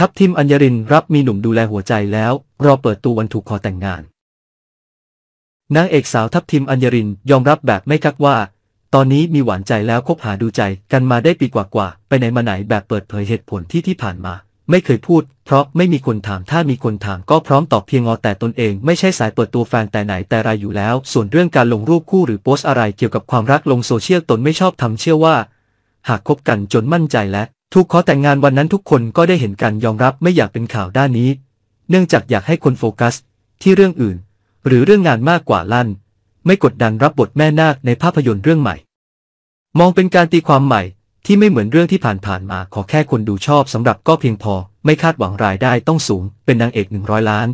ทัพทิมอัญญรินรับมีหนุ่มดูแลหัวใจแล้ว รอเปิดตัววันถูกขอแต่งงานนางเอกสาวทัพทิมอัญญรินยอมรับแบบไม่คักว่า ตอนนี้มีหวานใจแล้วคบหาดูใจกันมาได้ปีกว่าๆไปไหนมาไหนแบบเปิดเผยเหตุผลที่ที่ผ่านมา ไม่เคยพูด เพราะไม่มีคนถามถ้ามีคนถามก็พร้อมตอบเพียงงอแต่ตนเอง ไม่ใช่สายเปิดตัวแฟนแต่ไหนแต่ไรอยู่แล้ว ส่วนเรื่องการลงรูปคู่หรือโพสต์อะไร เกี่ยวกับความรักลงโซเชียลตนไม่ชอบทำเชื่อว่า หากคบกันจนมั่นใจและถูกขอแต่งงานวันนั้นทุกคนก็ได้เห็นกันยอมรับไม่อยากเป็นข่าวด้านนี้ เนื่องจากอยากให้คนโฟกัสที่เรื่องอื่น หรือเรื่องงานมากกว่า ลั่น ไม่กดดันรับบทแม่นาคในภาพยนตร์เรื่องใหม่ มองเป็นการตีความใหม่ ที่ไม่เหมือนเรื่องที่ผ่านๆมาขอแค่คนดูชอบสำหรับก็เพียงพอไม่คาดหวังรายได้ต้องสูงเป็นนางเอกหนึ่งร้อยล้าน